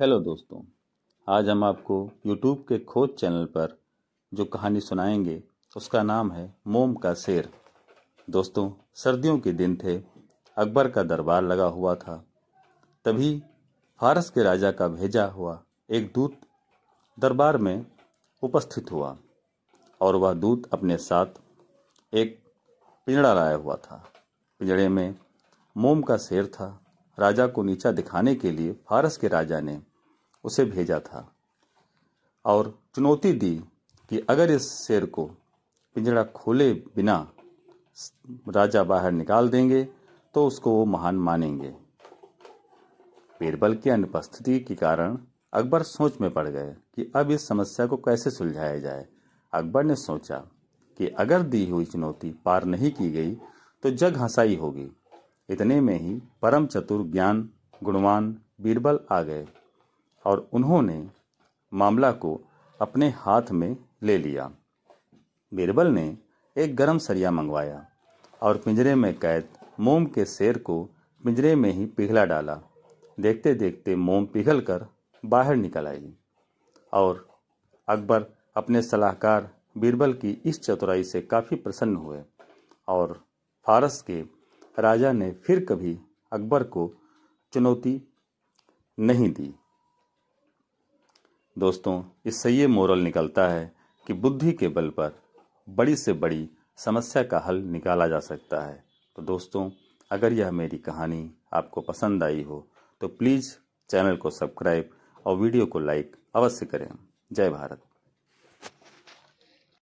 hello दोस्तों आज हम आपको यूट्यूब के खोज चैनल पर जो कहानी सुनाएंगे उसका नाम है मोम का शेर दोस्तों सर्दियों के दिन थे अकबर का दरबार लगा हुआ था तभी फारस के राजा का भेजा हुआ एक दूत दरबार में उपस्थित हुआ और वह दूत अपने साथ एक पिंजड़ा लाया हुआ था पिंजड़े में मोम का शेर था राजा को नीचा दिखाने के लिए फारस के राजा ने उसे भेजा था और चुनौती दी कि अगर इस शेर को पिंजड़ा खोले बिना राजा बाहर निकाल देंगे तो उसको वो महान मानेंगे बीरबल की अनुपस्थिति के कारण अकबर सोच में पड़ गए कि अब इस समस्या को कैसे सुलझाया जाए अकबर ने सोचा कि अगर दी हुई चुनौती पार नहीं की गई तो जग हंसाई होगी इतने में ही परम चतुर ज्ञान गुणवान बीरबल आ गए और उन्होंने मामला को अपने हाथ में ले लिया बीरबल ने एक गरम सरिया मंगवाया और पिंजरे में कैद मोम के शेर को पिंजरे में ही पिघला डाला देखते देखते मोम पिघल कर बाहर निकल आई और अकबर अपने सलाहकार बीरबल की इस चतुराई से काफ़ी प्रसन्न हुए और फारस के राजा ने फिर कभी अकबर को चुनौती नहीं दी दोस्तों इससे ये मोरल निकलता है कि बुद्धि के बल पर बड़ी से बड़ी समस्या का हल निकाला जा सकता है तो दोस्तों अगर यह मेरी कहानी आपको पसंद आई हो तो प्लीज़ चैनल को सब्सक्राइब और वीडियो को लाइक अवश्य करें जय भारत